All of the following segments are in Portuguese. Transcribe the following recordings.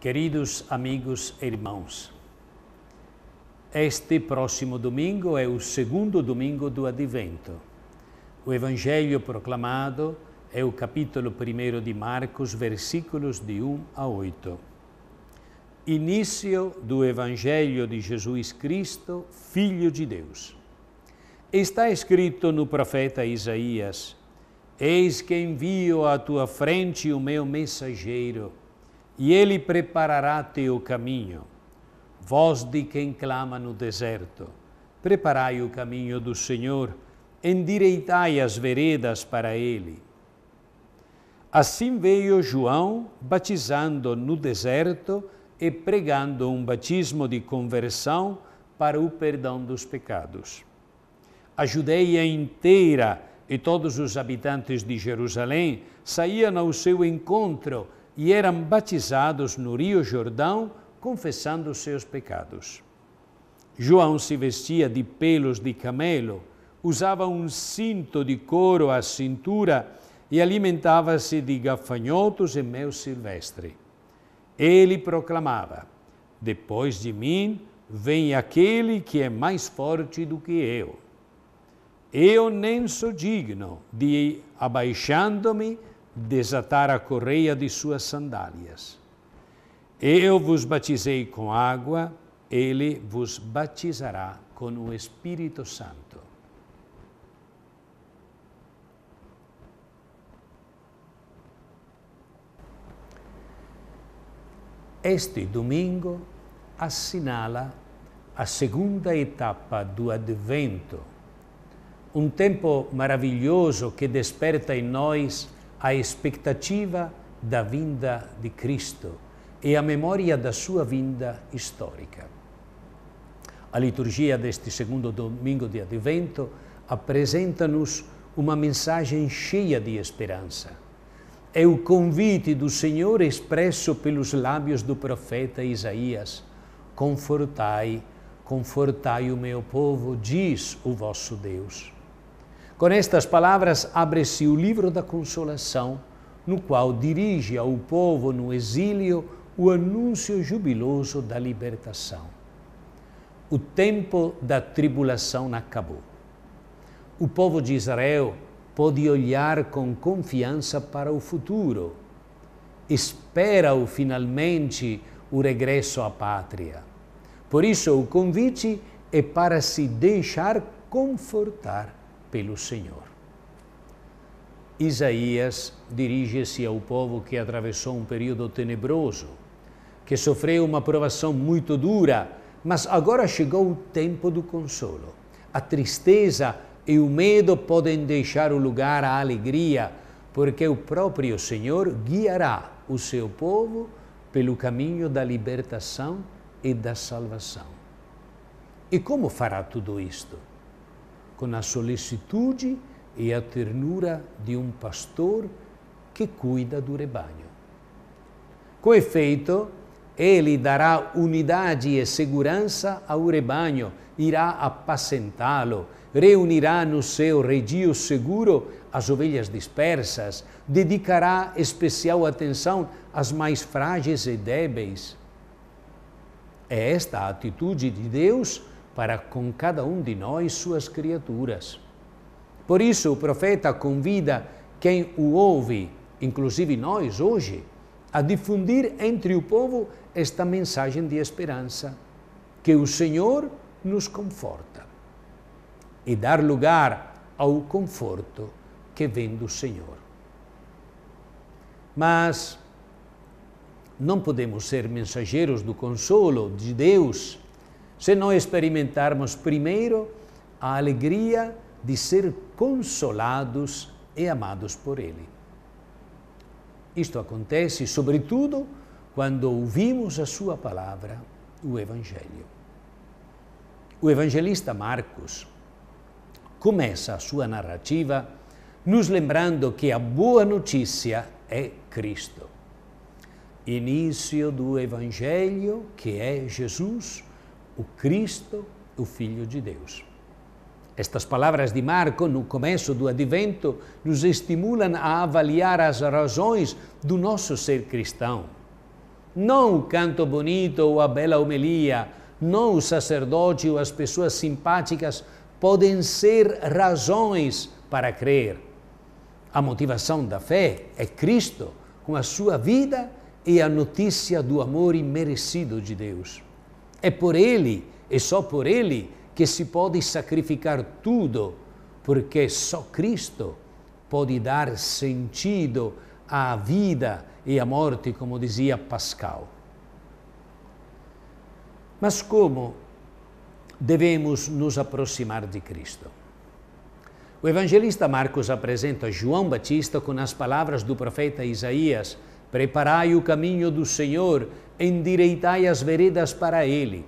Queridos amigos e irmãos, este próximo domingo é o segundo domingo do Advento. O Evangelho proclamado é o capítulo 1 de Marcos, versículos de 1 a 8. Início do Evangelho de Jesus Cristo, Filho de Deus. Está escrito no profeta Isaías: Eis que envio à tua frente o meu mensageiro e ele preparará teu caminho. Voz de quem clama no deserto: Preparai o caminho do Senhor, endireitai as veredas para ele. Assim veio João, batizando no deserto e pregando um batismo de conversão para o perdão dos pecados. A Judeia inteira e todos os habitantes de Jerusalém saíam ao seu encontro e eram batizados no Rio Jordão, confessando os seus pecados. João se vestia de pelos de camelo, usava um cinto de couro à cintura e alimentava-se de gafanhotos e mel silvestre. Ele proclamava: Depois de mim vem aquele que é mais forte do que eu. Eu nem sou digno de, abaixando-me, desatar a correia de suas sandálias. Eu vos batizei com água, ele vos batizará com o Espírito Santo. Este domingo assinala a segunda etapa do Advento, um tempo maravilhoso que desperta em nós a expectativa da vinda de Cristo e a memória da sua vinda histórica. A liturgia deste segundo domingo de Advento apresenta-nos uma mensagem cheia de esperança. É o convite do Senhor expresso pelos lábios do profeta Isaías: Confortai, confortai o meu povo, diz o vosso Deus. Com estas palavras, abre-se o livro da consolação, no qual dirige ao povo no exílio o anúncio jubiloso da libertação. O tempo da tribulação acabou. O povo de Israel pode olhar com confiança para o futuro. Espera-o finalmente o regresso à pátria. Por isso, o convite é para se deixar confortar pelo Senhor. Isaías dirige-se ao povo que atravessou um período tenebroso, que sofreu uma provação muito dura, mas agora chegou o tempo do consolo. A tristeza e o medo podem deixar o lugar à alegria, porque o próprio Senhor guiará o seu povo pelo caminho da libertação e da salvação. E como fará tudo isto? com a solicitude e a ternura de um pastor que cuida do rebanho. Com efeito, ele dará unidade e segurança ao rebanho, irá apacentá-lo, reunirá no seu regio seguro as ovelhas dispersas, dedicará especial atenção às mais frágeis e débeis. É esta a atitude de Deus para com cada um de nós, suas criaturas. Por isso, o profeta convida quem o ouve, inclusive nós hoje, a difundir entre o povo esta mensagem de esperança, que o Senhor nos conforta, e dar lugar ao conforto que vem do Senhor. Mas não podemos ser mensageiros do consolo de Deus se não experimentarmos primeiro a alegria de ser consolados e amados por Ele. Isto acontece, sobretudo, quando ouvimos a Sua palavra, o Evangelho. O evangelista Marcos começa a sua narrativa nos lembrando que a boa notícia é Cristo. Início do Evangelho, que é Jesus, o Cristo, o Filho de Deus. Estas palavras de Marco, no começo do advento, nos estimulam a avaliar as razões do nosso ser cristão. Não o canto bonito ou a bela homilia, não o sacerdote ou as pessoas simpáticas podem ser razões para crer. A motivação da fé é Cristo, com a sua vida e a notícia do amor imerecido de Deus. É por Ele e é só por Ele que se pode sacrificar tudo, porque só Cristo pode dar sentido à vida e à morte, como dizia Pascal. Mas como devemos nos aproximar de Cristo? O evangelista Marcos apresenta João Batista com as palavras do profeta Isaías Preparai o caminho do Senhor, endireitai as veredas para ele.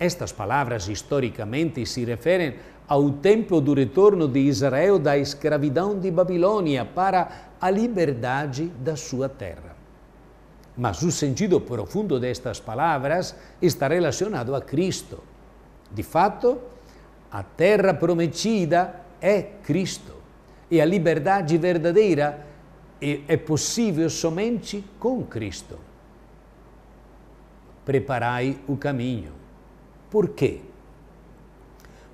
Estas palavras historicamente se referem ao tempo do retorno de Israel da escravidão de Babilônia para a liberdade da sua terra. Mas o sentido profundo destas palavras está relacionado a Cristo. De fato, a terra prometida é Cristo e a liberdade verdadeira é possível somente com Cristo. Preparai o caminho. Por quê?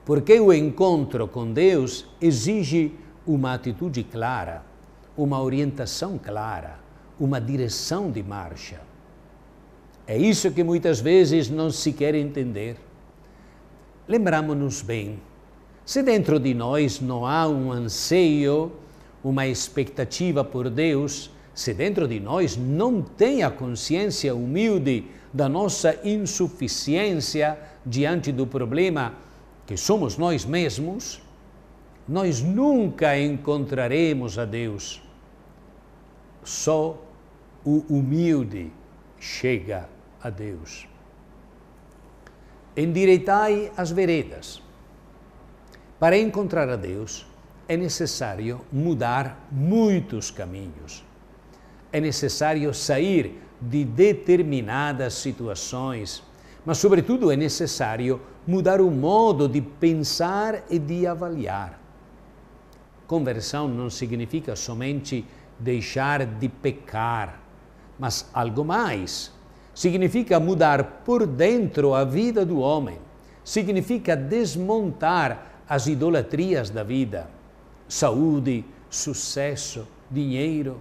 Porque o encontro com Deus exige uma atitude clara, uma orientação clara, uma direção de marcha. É isso que muitas vezes não se quer entender. Lembramos-nos bem: se dentro de nós não há um anseio uma expectativa por Deus, se dentro de nós não tem a consciência humilde da nossa insuficiência diante do problema que somos nós mesmos, nós nunca encontraremos a Deus. Só o humilde chega a Deus. Endireitai as veredas. Para encontrar a Deus, é necessário mudar muitos caminhos. É necessário sair de determinadas situações, mas, sobretudo, é necessário mudar o modo de pensar e de avaliar. Conversão não significa somente deixar de pecar, mas algo mais. Significa mudar por dentro a vida do homem, significa desmontar as idolatrias da vida, saúde, sucesso, dinheiro.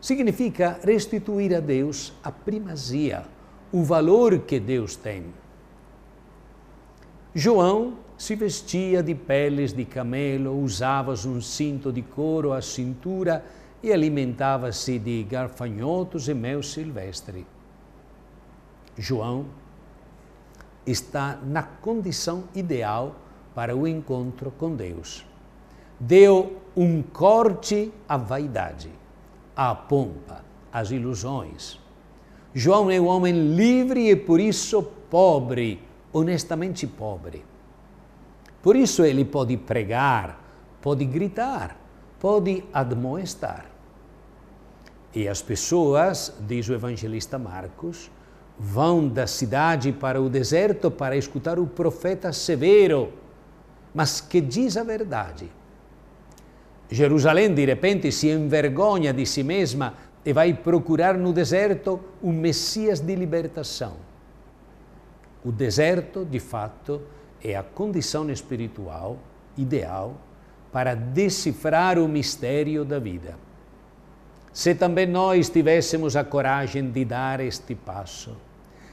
Significa restituir a Deus a primazia, o valor que Deus tem. João se vestia de peles de camelo, usava um cinto de couro à cintura e alimentava-se de garfanhotos e mel silvestre. João está na condição ideal para o encontro com Deus deu um corte à vaidade, à pompa, às ilusões. João é um homem livre e por isso pobre, honestamente pobre. Por isso ele pode pregar, pode gritar, pode admoestar. E as pessoas, diz o evangelista Marcos, vão da cidade para o deserto para escutar o profeta severo, mas que diz a verdade Jerusalém, de repente, se envergonha de si mesma e vai procurar no deserto um Messias de libertação. O deserto, de fato, é a condição espiritual ideal para decifrar o mistério da vida. Se também nós tivéssemos a coragem de dar este passo,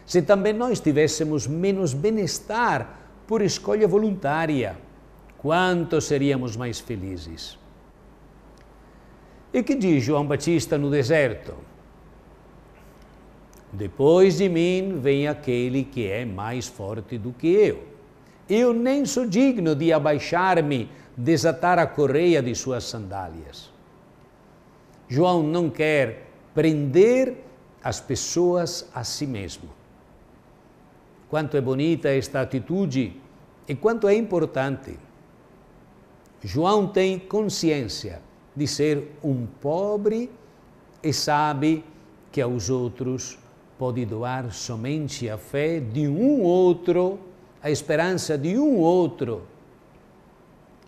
se também nós tivéssemos menos bem-estar por escolha voluntária, quanto seríamos mais felizes. E que diz João Batista no deserto? Depois de mim vem aquele que é mais forte do que eu. Eu nem sou digno de abaixar-me, desatar a correia de suas sandálias. João não quer prender as pessoas a si mesmo. Quanto é bonita esta atitude e quanto é importante. João tem consciência de ser um pobre e sabe que aos outros pode doar somente a fé de um outro, a esperança de um outro.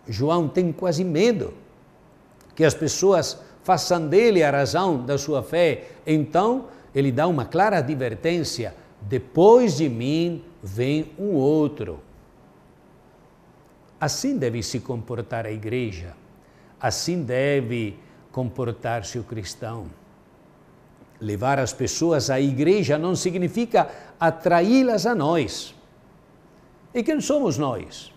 João tem quase medo que as pessoas façam dele a razão da sua fé. Então, ele dá uma clara advertência: depois de mim vem um outro. Assim deve se comportar a igreja. Assim deve comportar-se o cristão. Levar as pessoas à igreja não significa atraí-las a nós. E quem somos nós?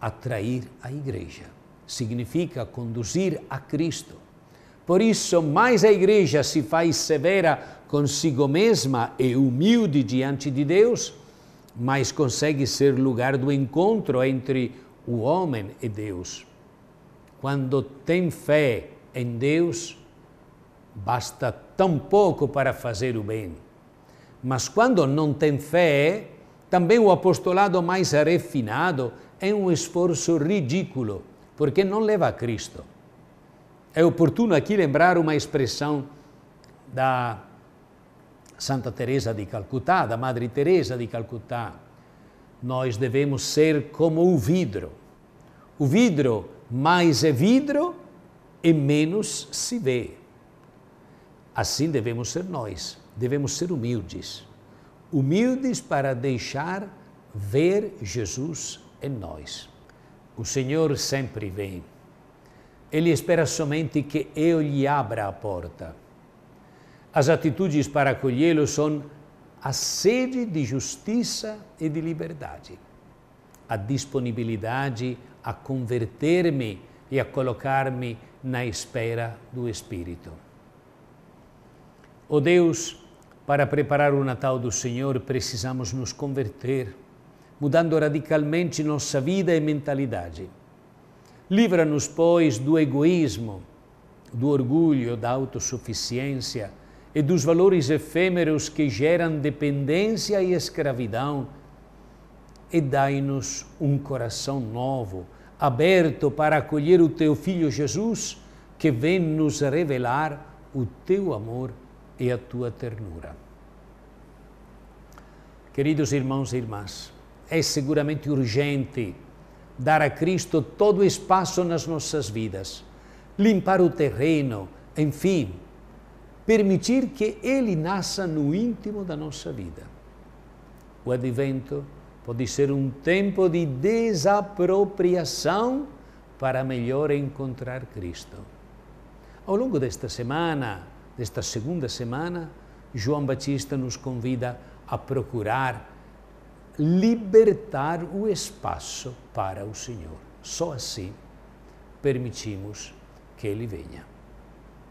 Atrair a igreja significa conduzir a Cristo. Por isso, mais a igreja se faz severa consigo mesma e humilde diante de Deus, mais consegue ser lugar do encontro entre o homem e Deus. Quando tem fé em Deus, basta tão pouco para fazer o bem. Mas quando não tem fé, também o apostolado mais refinado é um esforço ridículo, porque não leva a Cristo. É oportuno aqui lembrar uma expressão da Santa Teresa de Calcutá, da Madre Teresa de Calcutá, nós devemos ser como o vidro. O vidro mais é vidro e menos se vê. Assim devemos ser nós. Devemos ser humildes. Humildes para deixar ver Jesus em nós. O Senhor sempre vem. Ele espera somente que eu lhe abra a porta. As atitudes para acolhê-lo são a sede de justiça e de liberdade, a disponibilidade a converter-me e a colocar-me na espera do Espírito. Ó oh Deus, para preparar o Natal do Senhor, precisamos nos converter, mudando radicalmente nossa vida e mentalidade. Livra-nos, pois, do egoísmo, do orgulho, da autossuficiência, e dos valores efêmeros que geram dependência e escravidão, e dai-nos um coração novo, aberto para acolher o teu filho Jesus, que vem nos revelar o teu amor e a tua ternura. Queridos irmãos e irmãs, é seguramente urgente dar a Cristo todo o espaço nas nossas vidas, limpar o terreno, enfim, permitir que ele nasça no íntimo da nossa vida. O advento pode ser um tempo de desapropriação para melhor encontrar Cristo. Ao longo desta semana, desta segunda semana, João Batista nos convida a procurar libertar o espaço para o Senhor. Só assim permitimos que Ele venha.